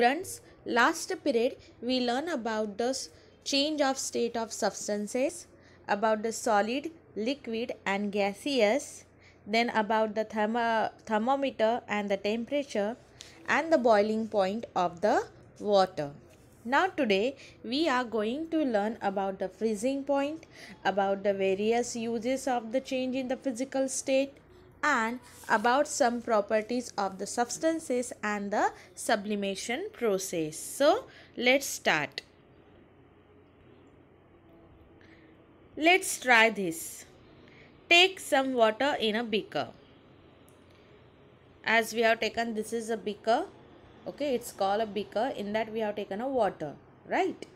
Friends, last period we learn about the change of state of substances, about the solid, liquid and gaseous, then about the thermometer and the temperature and the boiling point of the water. Now today we are going to learn about the freezing point, about the various uses of the change in the physical state and about some properties of the substances and the sublimation process. So, let's start. Let's try this. Take some water in a beaker. As we have taken this is a beaker. Okay, it's called a beaker. In that we have taken a water. Right?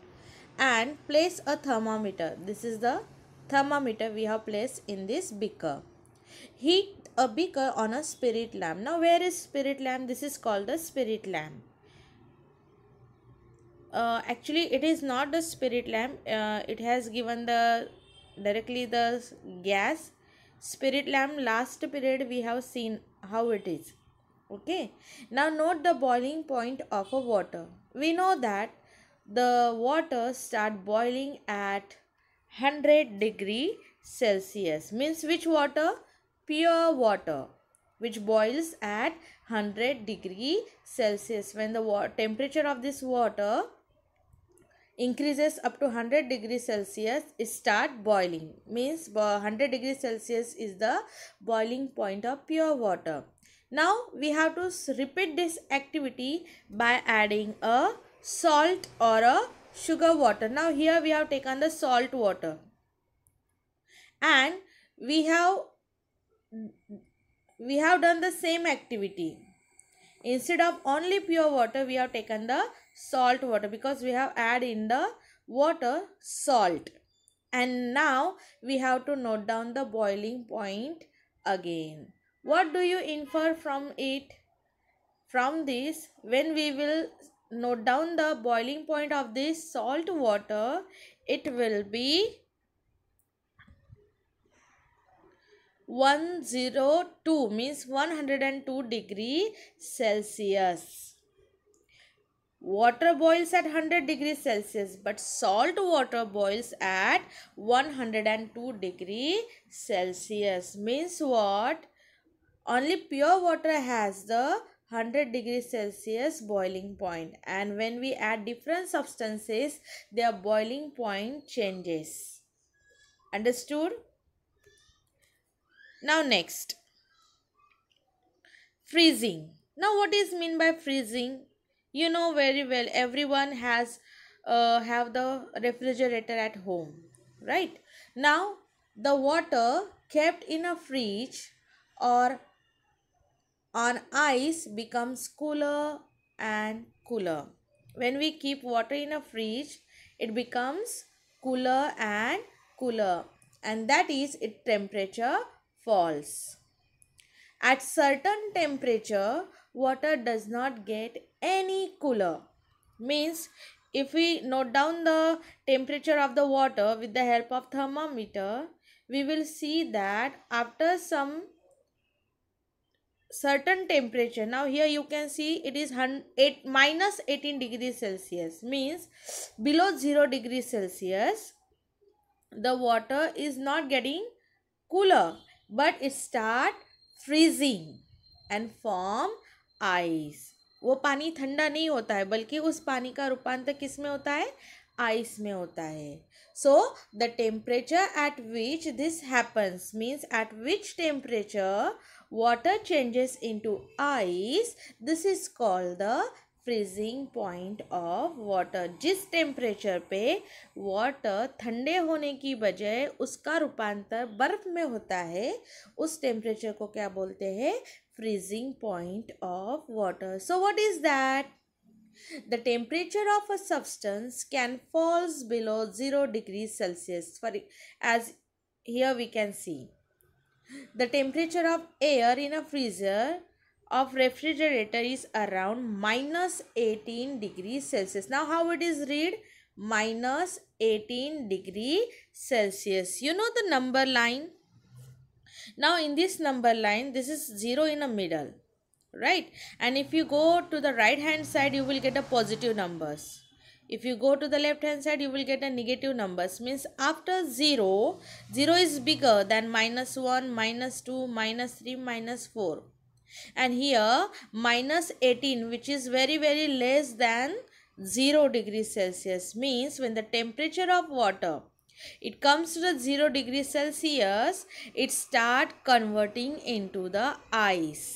And place a thermometer. This is the thermometer we have placed in this beaker. Heat a beaker on a spirit lamp. Now where is spirit lamp? This is called the spirit lamp. Uh, actually it is not the spirit lamp. Uh, it has given the directly the gas. Spirit lamp last period we have seen how it is. Okay. Now note the boiling point of a water. We know that the water start boiling at 100 degree Celsius. Means which water? pure water which boils at 100 degree Celsius. When the temperature of this water increases up to 100 degree Celsius, it start boiling. Means 100 degree Celsius is the boiling point of pure water. Now we have to repeat this activity by adding a salt or a sugar water. Now here we have taken the salt water and we have we have done the same activity instead of only pure water we have taken the salt water because we have add in the water salt and now we have to note down the boiling point again what do you infer from it from this when we will note down the boiling point of this salt water it will be 102 means 102 degree Celsius. Water boils at 100 degree Celsius but salt water boils at 102 degree Celsius means what? Only pure water has the 100 degree Celsius boiling point and when we add different substances their boiling point changes. Understood? now next freezing now what is mean by freezing you know very well everyone has uh, have the refrigerator at home right now the water kept in a fridge or on ice becomes cooler and cooler when we keep water in a fridge it becomes cooler and cooler and that is its temperature false. At certain temperature, water does not get any cooler. Means if we note down the temperature of the water with the help of thermometer, we will see that after some certain temperature now here you can see it is 8 minus 18 degrees celsius means below 0 degrees celsius the water is not getting cooler but start freezing and form ice वो पानी ठंडा नहीं होता है बल्कि उस पानी का रूपांतर किस में होता है आइस में होता है so the temperature at which this happens means at which temperature changes into ice this is called the freezing point of water जिस टेम्परेचर पे वाटर ठंडे होने की बजाय उसका रूपांतर बर्फ में होता है उस टेम्परेचर को क्या बोलते हैं freezing point of water so what is that the temperature of a substance can falls below 0 degrees celsius for as here we can see the temperature of air in a freezer of refrigerator is around minus 18 degrees Celsius. Now how it is read? Minus 18 degree Celsius. You know the number line? Now in this number line, this is 0 in the middle, right? And if you go to the right hand side, you will get a positive numbers. If you go to the left hand side, you will get a negative numbers. Means after 0, 0 is bigger than minus 1, minus 2, minus 3, minus 4 and here minus 18 which is very very less than 0 degree celsius means when the temperature of water it comes to the 0 degree celsius it start converting into the ice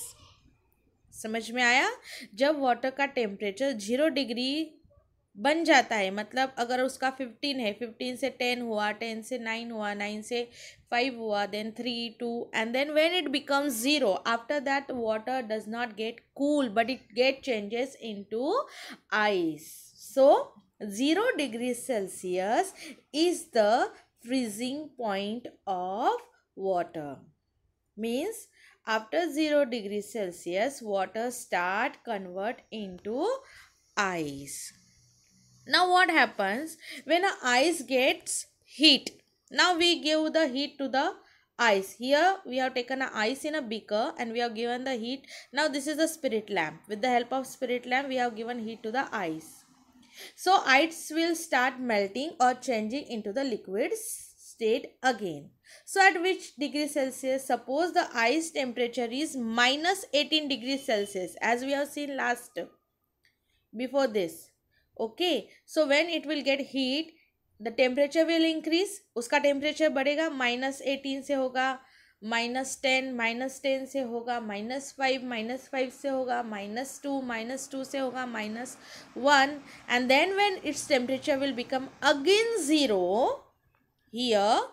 समझ में आया जब water का temperature zero degree बन जाता है मतलब अगर उसका फिफ्टीन है फिफ्टीन से टेन हुआ टेन से नाइन हुआ नाइन से फाइव हुआ then three two and then when it becomes zero after that water does not get cool but it get changes into ice so zero degree Celsius is the freezing point of water means after zero degree Celsius water start convert into ice now what happens when a ice gets heat now we give the heat to the ice here we have taken a ice in a beaker and we have given the heat now this is a spirit lamp with the help of spirit lamp we have given heat to the ice so ice will start melting or changing into the liquid state again so at which degree celsius suppose the ice temperature is minus 18 degrees celsius as we have seen last before this okay so when it will get heat the temperature will increase उसका temperature बढ़ेगा minus eighteen से होगा minus ten minus ten से होगा minus five minus five से होगा minus two minus two से होगा minus one and then when its temperature will become again zero here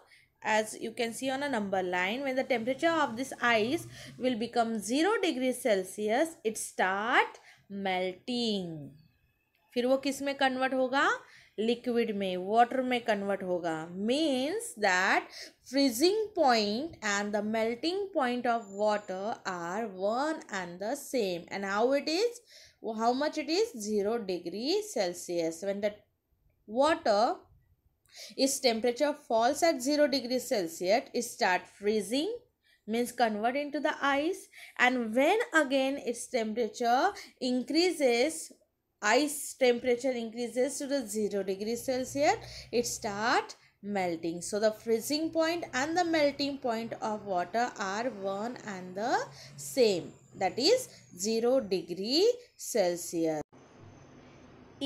as you can see on a number line when the temperature of this ice will become zero degree Celsius it's start melting फिर वो किस में convert होगा liquid में water में convert होगा means that freezing point and the melting point of water are one and the same and how it is how much it is zero degree Celsius when the water is temperature falls at zero degree Celsius start freezing means convert into the ice and when again its temperature increases ice temperature increases to the 0 degree celsius it start melting so the freezing point and the melting point of water are one and the same that is 0 degree celsius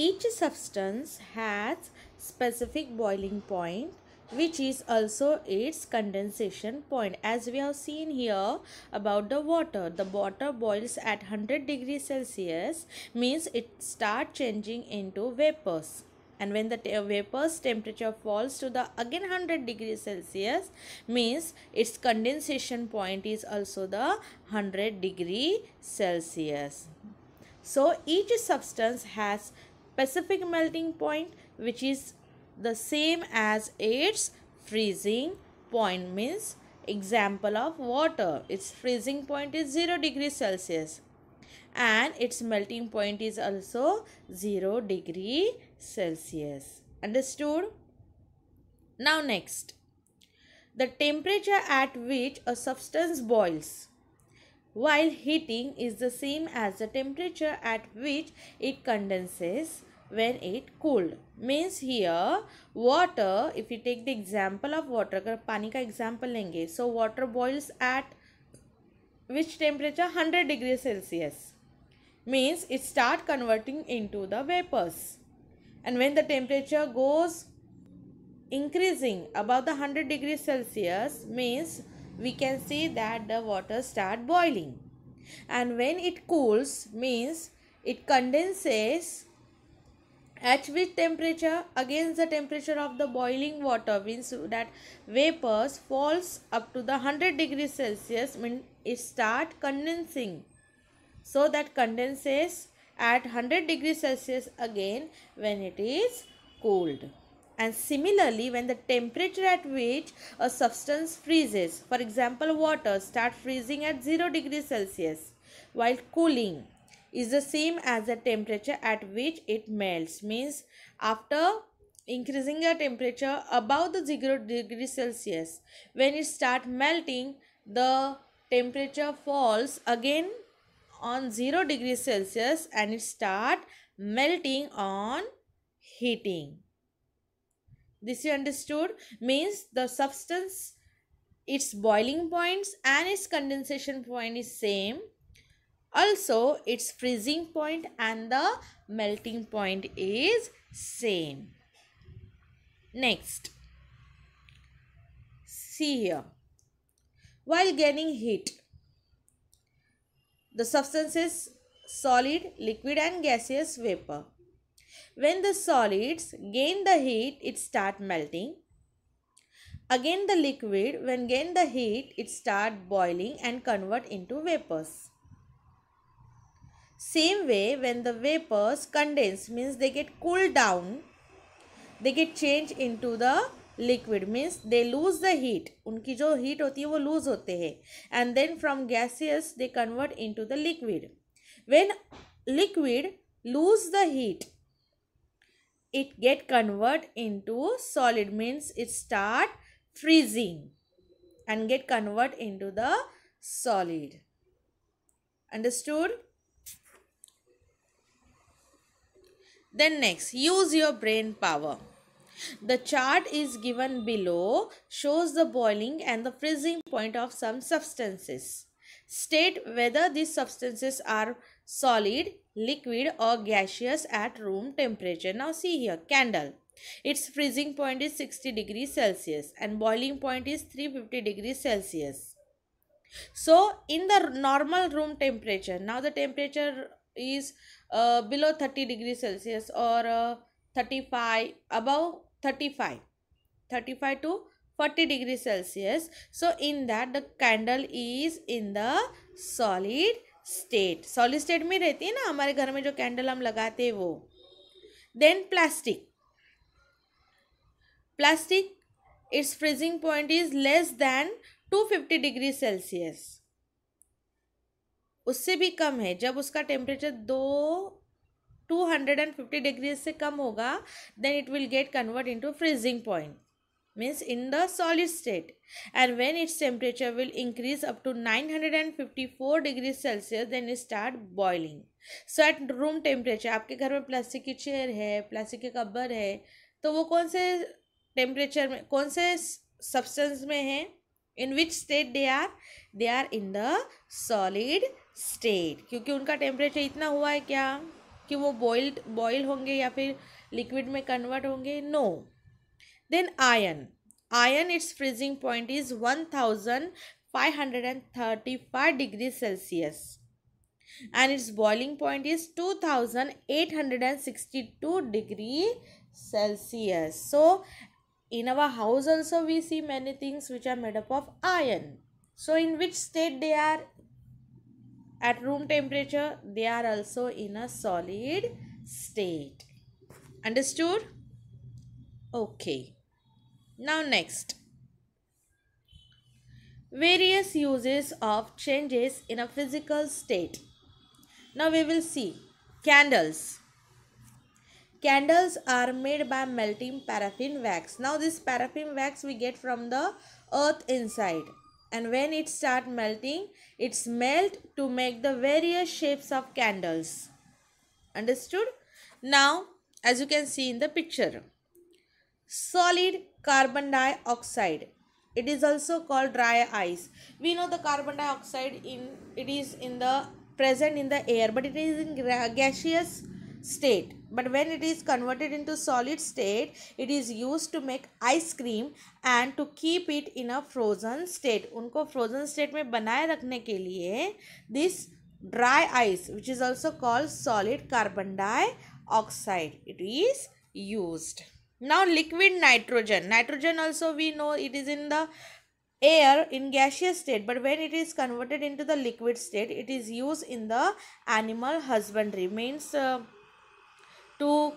each substance has specific boiling point which is also its condensation point as we have seen here about the water the water boils at 100 degrees celsius means it start changing into vapors and when the vapor's temperature falls to the again 100 degrees celsius means its condensation point is also the 100 degree celsius so each substance has specific melting point which is the same as its freezing point means example of water its freezing point is 0 degree celsius and its melting point is also 0 degree celsius understood now next the temperature at which a substance boils while heating is the same as the temperature at which it condenses when it cooled means here water if you take the example of water अगर पानी example लेंगे so water boils at which temperature 100 degrees celsius means it start converting into the vapors and when the temperature goes increasing above the 100 degrees celsius means we can see that the water start boiling and when it cools means it condenses at which temperature against the temperature of the boiling water means that vapors falls up to the 100 degrees celsius means it start condensing so that condenses at 100 degrees celsius again when it is cold, and similarly when the temperature at which a substance freezes for example water start freezing at 0 degrees celsius while cooling is the same as the temperature at which it melts means after increasing the temperature above the 0 degree celsius when it start melting the temperature falls again on 0 degree celsius and it start melting on heating this you understood means the substance its boiling points and its condensation point is same also, its freezing point and the melting point is same. Next, see here. While gaining heat, the substance is solid, liquid and gaseous vapor. When the solids gain the heat, it start melting. Again the liquid, when gain the heat, it start boiling and convert into vapors. same way when the vapors condense means they get cooled down they get changed into the liquid means they lose the heat unki jo heat hoti hai wo lose hote hai and then from gaseous they convert into the liquid when liquid lose the heat it get convert into solid means it start freezing and get convert into the solid understood Then next, use your brain power. The chart is given below shows the boiling and the freezing point of some substances. State whether these substances are solid, liquid or gaseous at room temperature. Now see here, candle. Its freezing point is 60 degrees Celsius and boiling point is 350 degrees Celsius. So, in the normal room temperature, now the temperature is below thirty degree Celsius और thirty five above thirty five thirty five to forty degree Celsius so in that the candle is in the solid state solid state में रहती है ना हमारे घर में जो candle हम लगाते हैं वो then plastic plastic its freezing point is less then two fifty degree Celsius उससे भी कम है जब उसका टेम्परेचर दो two hundred and fifty degree से कम होगा then it will get convert into freezing point means in the solid state and when its temperature will increase up to 954 degree Celsius then it start boiling so at room temperature आपके घर में plastic की chair है plastic के कब्बर है तो वो कौन से टेम्परेचर में कौन से सब्सटेंस में है in which state they are they are in the solid state क्योंकि उनका टेम्परेचर इतना हुआ है क्या कि वो बॉइल्ड बॉयल होंगे या फिर लिक्विड में कन्वर्ट होंगे no then iron iron its freezing point is one thousand five hundred and thirty five degree Celsius and its boiling point is two thousand eight hundred and sixty two degree Celsius so in our house also we see many things which are made up of iron so in which state they are At room temperature, they are also in a solid state. Understood? Okay. Now next. Various uses of changes in a physical state. Now we will see. Candles. Candles are made by melting paraffin wax. Now this paraffin wax we get from the earth inside and when it start melting it's melt to make the various shapes of candles understood now as you can see in the picture solid carbon dioxide it is also called dry ice we know the carbon dioxide in it is in the present in the air but it is in gaseous state but when it is converted into solid state it is used to make ice cream and to keep it in a frozen state उनको frozen state में बनाए रखने के लिए this dry ice which is also called solid carbon dioxide it is used now liquid nitrogen nitrogen also we know it is in the air in gaseous state but when it is converted into the liquid state it is used in the animal husbandry means uh, to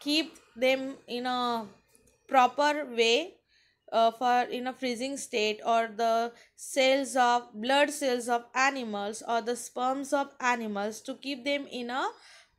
keep them in a proper way uh, for in a freezing state or the cells of blood cells of animals or the sperms of animals to keep them in a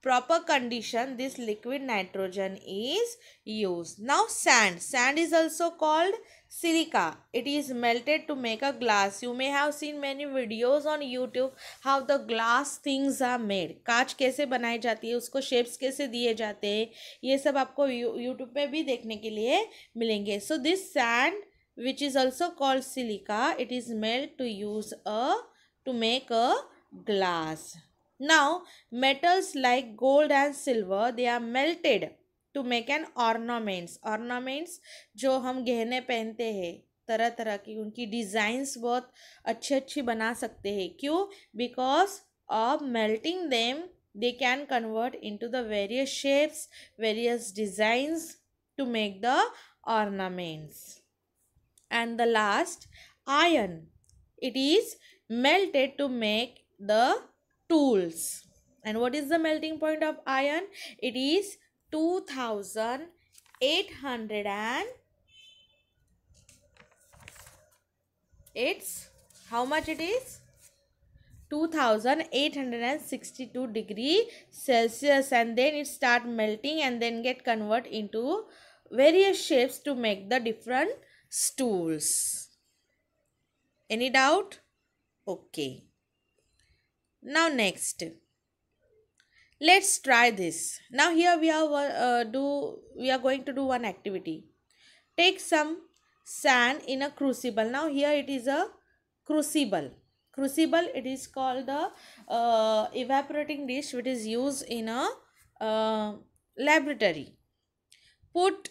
proper condition this liquid nitrogen is used. Now sand. Sand is also called silica. It is melted to make a glass. You may have seen many videos on YouTube how the glass things are made. kaach kaise banayi jati hai usko shapes kaise diye jate हैं ye sab aapko YouTube pe bhi dekhne ke liye milenge So this sand which is also called silica it is melted to use a to make a glass. now metals like gold and silver they are melted to make an ornaments ornaments जो हम गहने पहनते हैं तरह तरह की उनकी designs बहुत अच्छी अच्छी बना सकते हैं क्यों because of melting them they can convert into the various shapes various designs to make the ornaments and the last iron it is melted to make the tools and what is the melting point of iron it is 2800 and it's how much it is 2862 degree celsius and then it start melting and then get convert into various shapes to make the different stools any doubt okay now next let's try this now here we are uh, do we are going to do one activity take some sand in a crucible now here it is a crucible crucible it is called the uh, evaporating dish which is used in a uh, laboratory put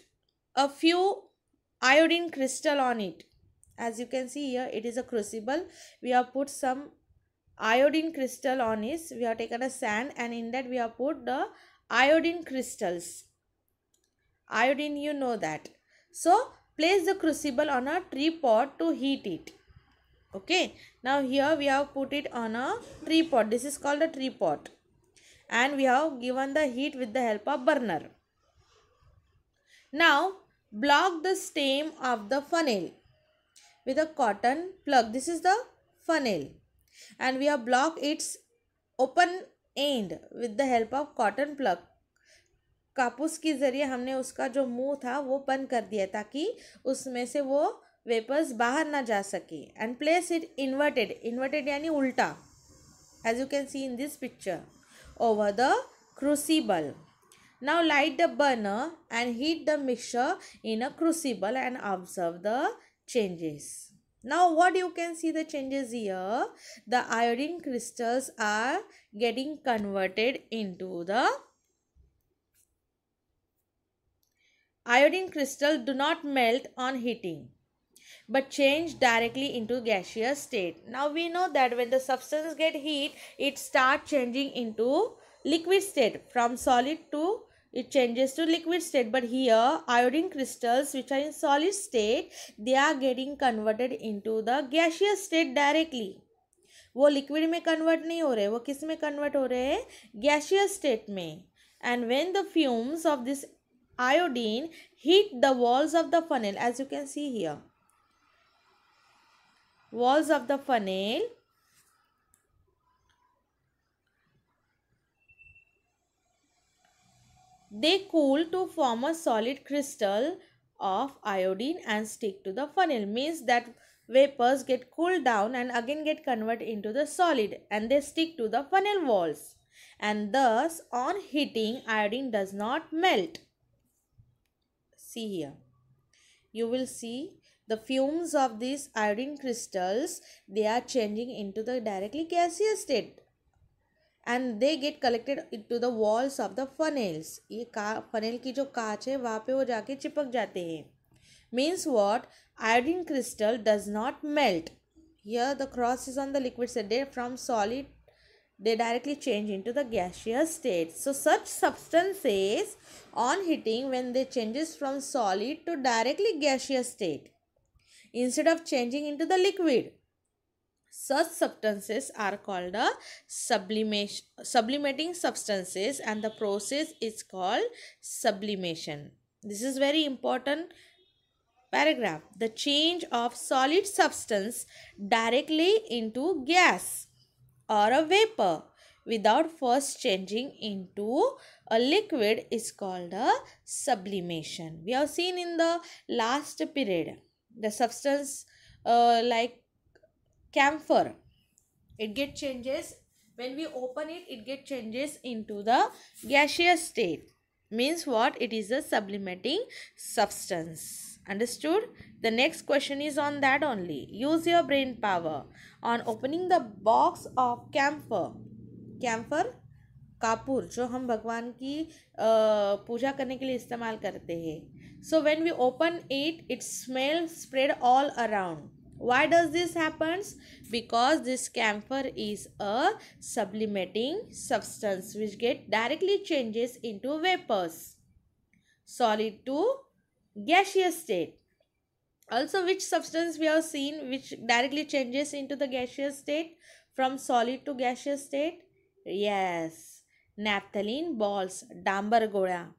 a few iodine crystal on it as you can see here it is a crucible we have put some iodine crystal on is we have taken a sand and in that we have put the iodine crystals iodine you know that so place the crucible on a tripod to heat it okay now here we have put it on a tripod this is called a tripod and we have given the heat with the help of burner now block the stem of the funnel with a cotton plug this is the funnel and we have blocked its open end with the help of cotton plug कापूस के ज़रिए हमने उसका जो मुंह था वो बंद कर दिया ताकि उसमें से वो वेपर्स बाहर ना जा सके and place it inverted inverted यानी उल्टा as you can see in this picture over the crucible now light the burner and heat the mixture in a crucible and observe the changes now what you can see the changes here the iodine crystals are getting converted into the iodine crystal do not melt on heating but change directly into gaseous state now we know that when the substance get heat it start changing into liquid state from solid to it changes to liquid state but here iodine crystals which are in solid state they are getting converted into the gaseous state directly वो liquid में convert नहीं हो रहे वो किस में convert हो रहे हैं गैशियस स्टेट में and when the fumes of this iodine heat the walls of the funnel as you can see here walls of the funnel They cool to form a solid crystal of iodine and stick to the funnel. Means that vapors get cooled down and again get converted into the solid and they stick to the funnel walls. And thus on heating iodine does not melt. See here. You will see the fumes of these iodine crystals they are changing into the directly gaseous state and they get collected to the walls of the funnels ये का funnel की जो कांच है वहाँ पे वो जाके चिपक जाते हैं means what iodine crystal does not melt your the cross is on the liquid say the from solid they directly change into the gaseous state so such substances on heating when they changes from solid to directly gaseous state instead of changing into the liquid Such substances are called the sublimation, sublimating substances and the process is called sublimation. This is very important paragraph. The change of solid substance directly into gas or a vapor without first changing into a liquid is called a sublimation. We have seen in the last period the substance uh, like camphor it get changes when we open it it get changes into the gaseous state means what it is a sublimating substance understood the next question is on that only use your brain power on opening the box of camphor camphor कापूर जो हम भगवान की पूजा करने के लिए इस्तेमाल करते हैं so when we open it it's smell spread all around Why does this happens? Because this camphor is a sublimating substance which get directly changes into vapors, solid to gaseous state. Also which substance we have seen which directly changes into the gaseous state from solid to gaseous state? Yes, naphthalene balls, damber gola.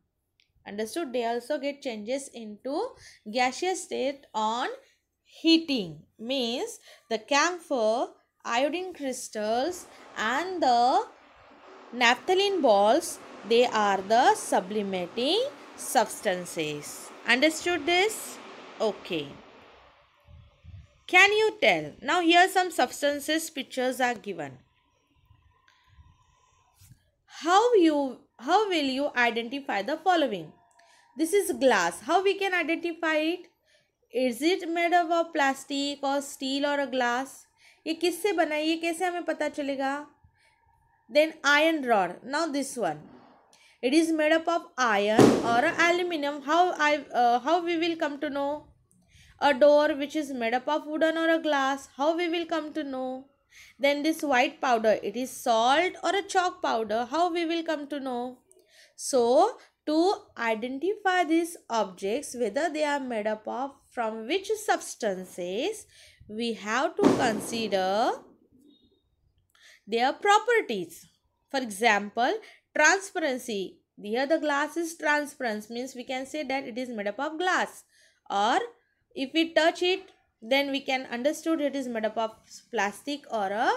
Understood? They also get changes into gaseous state on heating means the camphor iodine crystals and the naphthalene balls they are the sublimating substances understood this okay can you tell now here some substances pictures are given how you how will you identify the following this is glass how we can identify it is it made up of plastic और steel और a glass ये किससे बना है ये कैसे हमें पता चलेगा then iron rod now this one it is made up of iron और aluminium how I how we will come to know a door which is made up of wooden और a glass how we will come to know then this white powder it is salt और a chalk powder how we will come to know so to identify these objects whether they are made up of from which substances we have to consider their properties for example transparency here the glass is transparent means we can say that it is made up of glass or if we touch it then we can understood it is made up of plastic or a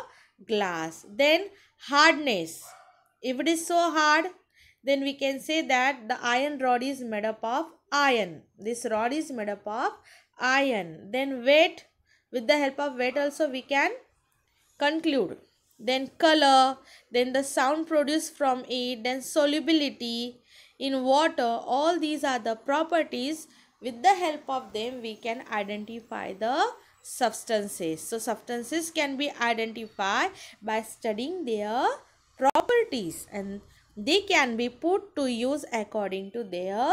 glass then hardness if it is so hard then we can say that the iron rod is made up of iron. This rod is made up of iron. Then weight, with the help of weight also we can conclude. Then color, then the sound produced from it, then solubility in water. All these are the properties. With the help of them, we can identify the substances. So, substances can be identified by studying their properties and they can be put to use according to their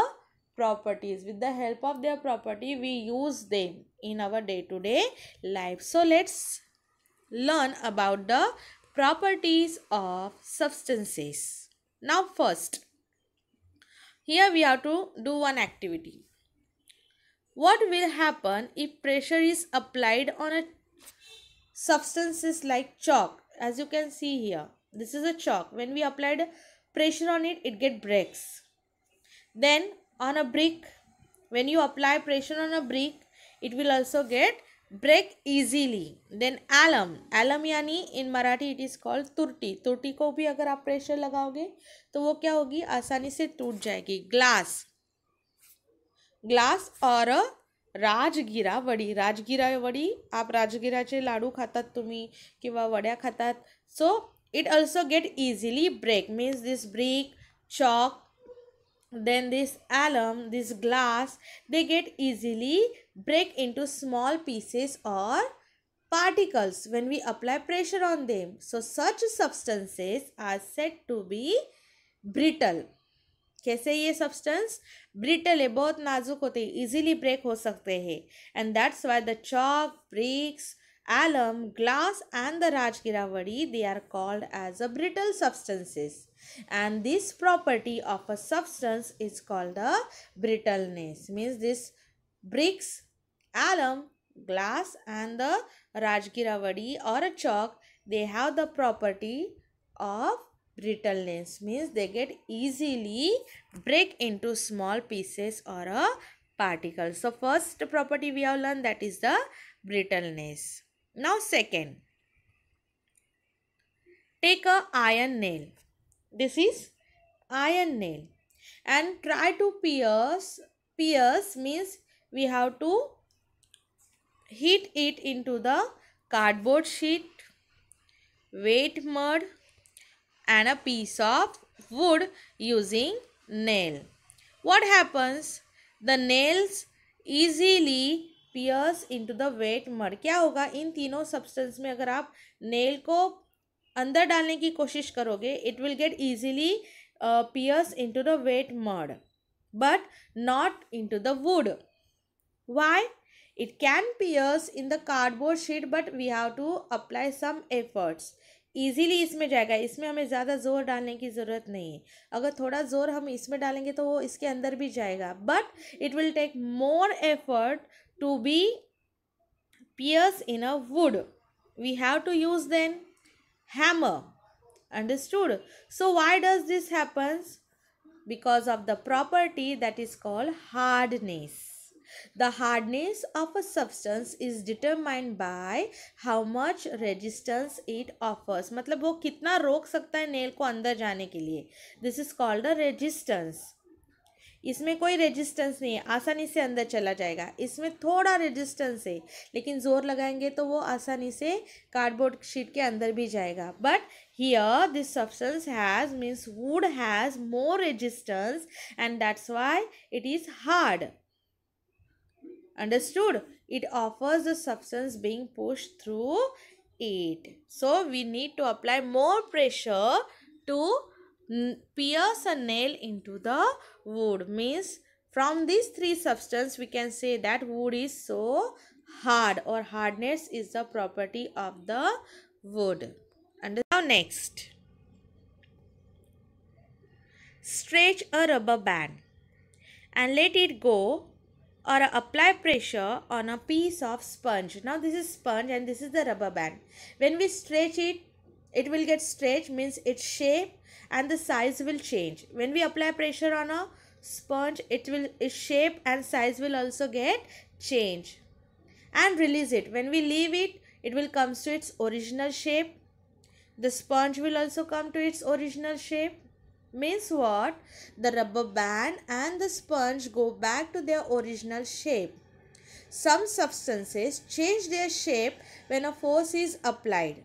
properties. With the help of their property, we use them in our day-to-day -day life. So, let's learn about the properties of substances. Now, first, here we have to do one activity. What will happen if pressure is applied on a substances like chalk? As you can see here, this is a chalk. When we applied pressure on it it get breaks then on a brick when you apply pressure on a brick it will also get break easily then alum alum yani in marathi it is called turti turti ko bhi agar aap pressure lagaoge to wo kya hogi aasani se toot jayegi glass glass और राजगिरा वडी राजगिरा वडी आप राजगिरा लाडू खाता तुम्हें कि वड़ा खाता सो it also get easily break means this brick chalk then this alum this glass they get easily break into small pieces or particles when we apply pressure on them so such substances are said to be brittle कैसे ये substance brittle है बहुत नाजुक होते हैं easily break हो सकते हैं and that's why the chalk bricks alum, glass and the Rajgiravadi they are called as a brittle substances and this property of a substance is called the brittleness means this bricks, alum, glass and the Rajgiravadi or a chalk they have the property of brittleness means they get easily break into small pieces or a particle. So first property we have learned that is the brittleness. Now second, take a iron nail. This is iron nail and try to pierce. Pierce means we have to heat it into the cardboard sheet, wet mud and a piece of wood using nail. What happens? The nails easily pierce into the wet mud क्या होगा इन तीनों substance में अगर आप nail को अंदर डालने की कोशिश करोगे it will get easily pierce into the wet mud but not into the wood why it can pierce in the cardboard sheet but we have to apply some efforts easily इसमें जाएगा इसमें हमें ज़्यादा ज़ोर डालने की ज़रूरत नहीं है अगर थोड़ा ज़ोर हम इसमें डालेंगे तो वो इसके अंदर भी जाएगा but it will take more effort to be pierced in a wood. We have to use then hammer. Understood? So why does this happens? Because of the property that is called hardness. The hardness of a substance is determined by how much resistance it offers. मतलब वो कितना रोक सकता है nail को अंदर जाने के लिए This is called a resistance. इसमें कोई रेजिस्टेंस नहीं है आसानी से अंदर चला जाएगा इसमें थोड़ा रेजिस्टेंस है लेकिन जोर लगाएंगे तो वो आसानी से कार्डबोर्ड शीट के अंदर भी जाएगा but here this substance has means wood has more resistance and that's why it is hard understood it offers the substance being push through it so we need to apply more pressure to pierce a nail into the wood means from these three substance we can say that wood is so hard or hardness is the property of the wood and now next stretch a rubber band and let it go or apply pressure on a piece of sponge now this is sponge and this is the rubber band when we stretch it it will get stretched means its shape and the size will change when we apply pressure on a sponge it will its shape and size will also get change and release it when we leave it it will come to its original shape the sponge will also come to its original shape means what the rubber band and the sponge go back to their original shape some substances change their shape when a force is applied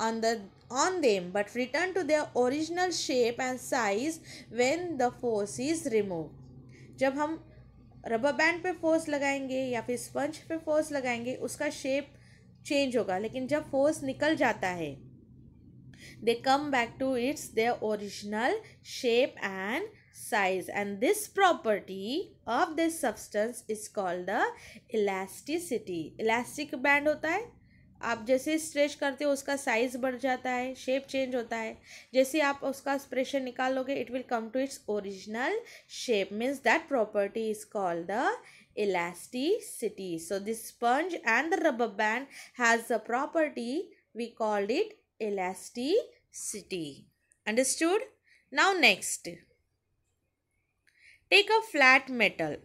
on, the, on them but return to their original shape and size when the force is removed. jab hum rubber band pe force lagayenge ya फिर sponge pe force lagayenge uska shape change hoga lekin jab force nikal jata hai they come back to its their original shape and size and this property of this substance is called the elasticity elastic band hota hai आप जैसे stretch करते हो उसका size बढ़ जाता है shape change होता है जैसे आप उसका प्रेशर निकालोगे it will come to its original shape means that property is called the elasticity so this sponge and the rubber band has the property we called it elasticity understood now next take a flat metal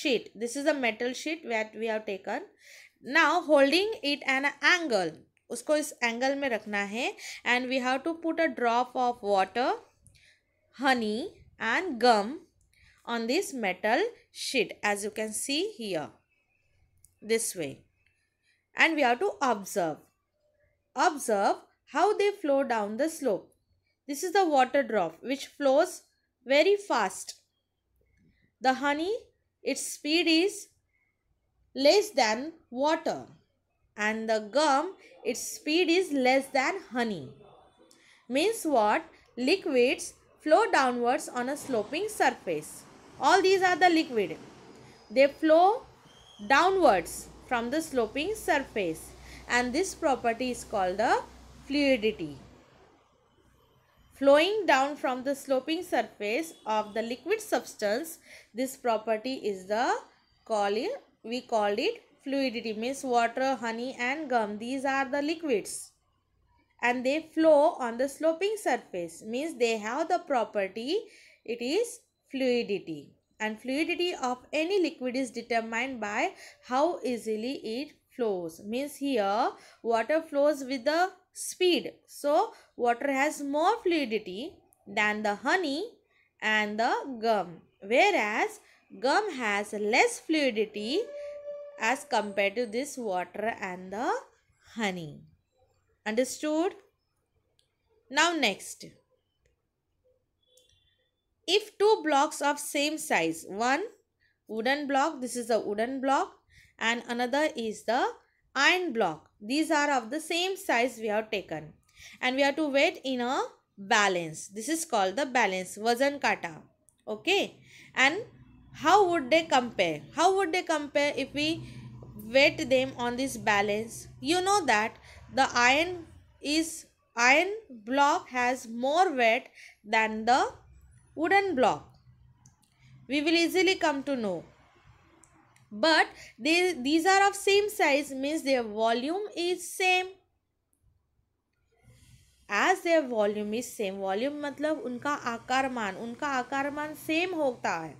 sheet this is a metal sheet what we have taken now holding it an angle Usko is angle me rakna है And we have to put a drop of water, honey, and gum on this metal sheet as you can see here this way and we are to observe observe how they flow down the slope this is the water drop which flows very fast the honey its speed is less than water and the gum its speed is less than honey. Means what? Liquids flow downwards on a sloping surface. All these are the liquid. They flow downwards from the sloping surface and this property is called the fluidity. Flowing down from the sloping surface of the liquid substance, this property is the calling we called it fluidity means water honey and gum these are the liquids and they flow on the sloping surface means they have the property it is fluidity and fluidity of any liquid is determined by how easily it flows means here water flows with the speed so water has more fluidity than the honey and the gum whereas Gum has less fluidity as compared to this water and the honey. Understood? Now next. If two blocks of same size, one wooden block, this is a wooden block and another is the iron block. These are of the same size we have taken and we have to weight in a balance. This is called the balance, vajankata. kata. Okay. And how would they compare how would they compare if we weight them on this balance you know that the iron is iron block has more weight than the wooden block we will easily come to know but they these are of same size means their volume is same as their volume is same volume matlab unka aakar maan unka aakar maan same hota hai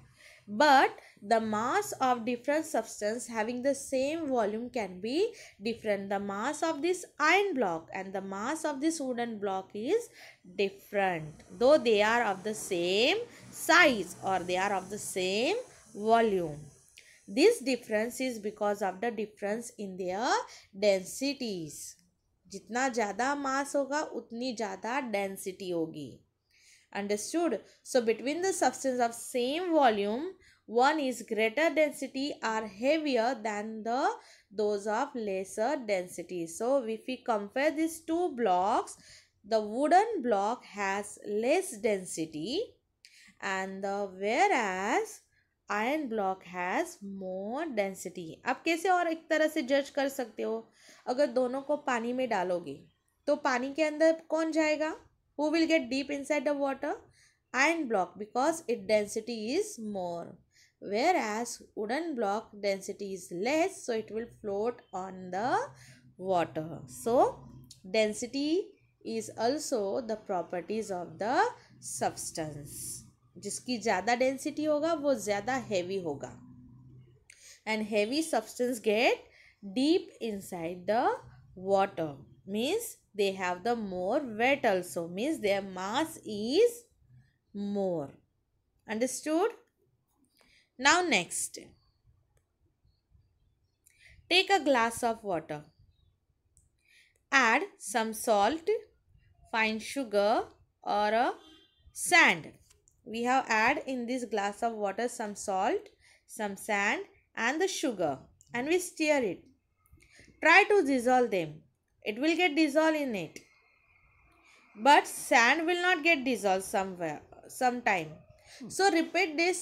but the mass of different substance having the same volume can be different the mass of this iron block and the mass of this wooden block is different though they are of the same size or they are of the same volume this difference is because of the difference in their densities जितना ज़्यादा मास होगा उतनी ज़्यादा density होगी understood so between the substance of same volume one is greater density are heavier than the those of lesser density so if we compare these two blocks the wooden block has less density and the whereas iron block has more density आप कैसे और एक तरह से जज कर सकते हो अगर दोनों को पानी में डालोगे तो पानी के अंदर कौन जाएगा who will get deep inside the water iron block because its density is more whereas wooden block density is less so it will float on the water so density is also the properties of the substance जिसकी ज़्यादा density होगा वो ज़्यादा heavy होगा and heavy substance get deep inside the water means they have the more weight also means their mass is more understood now next take a glass of water add some salt fine sugar or a sand we have add in this glass of water some salt some sand and the sugar and we stir it try to dissolve them it will get dissolved in it but sand will not get dissolved somewhere sometime hmm. so repeat this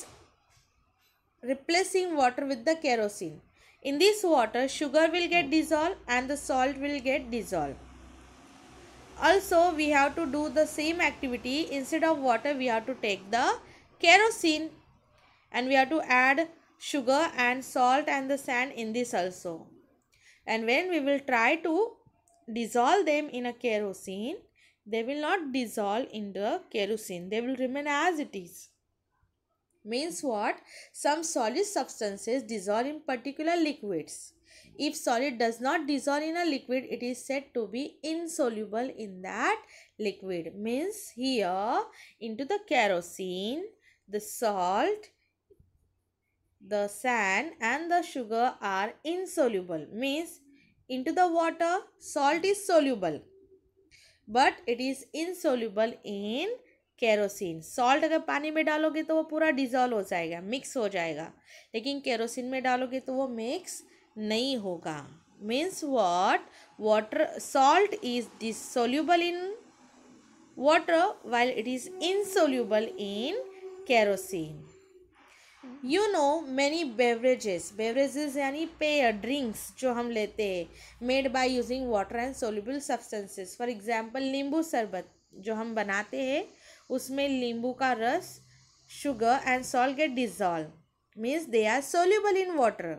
replacing water with the kerosene in this water sugar will get hmm. dissolved and the salt will get dissolved also we have to do the same activity instead of water we have to take the kerosene and we have to add sugar and salt and the sand in this also and when we will try to dissolve them in a kerosene, they will not dissolve in the kerosene. They will remain as it is. Means what? Some solid substances dissolve in particular liquids. If solid does not dissolve in a liquid, it is said to be insoluble in that liquid. Means here into the kerosene, the salt, the sand and the sugar are insoluble. Means into the water, salt is soluble. But it is insoluble in kerosene salt अगर पानी में डालोगे तो वो पूरा dissolve हो जाएगा mix हो जाएगा लेकिन केरोसिन में डालोगे तो वो मिक्स नहीं होगा means what water salt is dissoluble in water while it is insoluble in kerosene you know many beverages beverages यानी पेय ड्रिंक्स जो हम लेते हैं made by using water and soluble substances for example नींबू शरबत जो हम बनाते हैं उसमें नींबू का रस sugar and salt get dissolve means they are soluble in water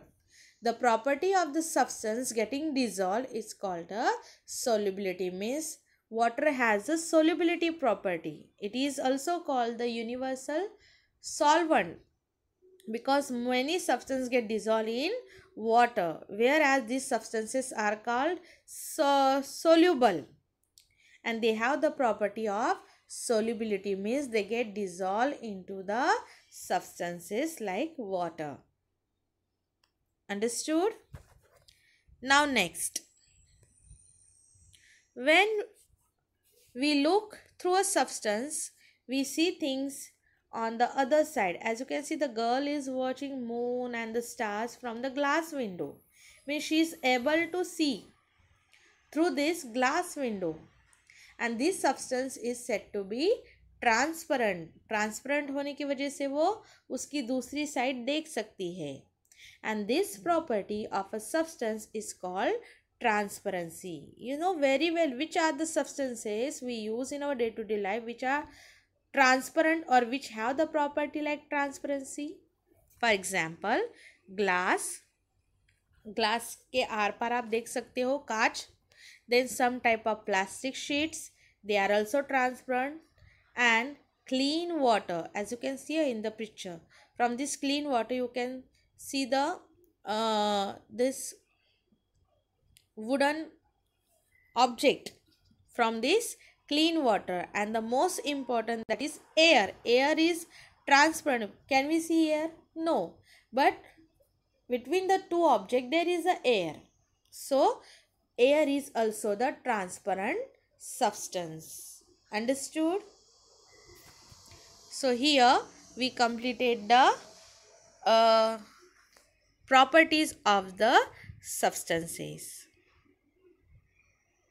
the property of the substance getting dissolve is called a solubility means water has a solubility property it is also called the universal solvent because many substances get dissolved in water whereas these substances are called so soluble and they have the property of solubility means they get dissolved into the substances like water understood now next when we look through a substance we see things on the other side as you can see the girl is watching moon and the stars from the glass window means she is able to see through this glass window and this substance is said to be transparent transparent hone ki wajah se wo uski dusri side dekh sakti hai and this property of a substance is called transparency you know very well which are the substances we use in our day to day life which are transparent or which have the property like transparency. For example, glass. Glass K R. Parab. पार आप देख Then some type of plastic sheets. They are also transparent and clean water as you can see in the picture. From this clean water you can see the uh, this wooden object from this clean water and the most important that is air air is transparent can we see air no but between the two object there is a air so air is also the transparent substance understood so here we completed the uh, properties of the substances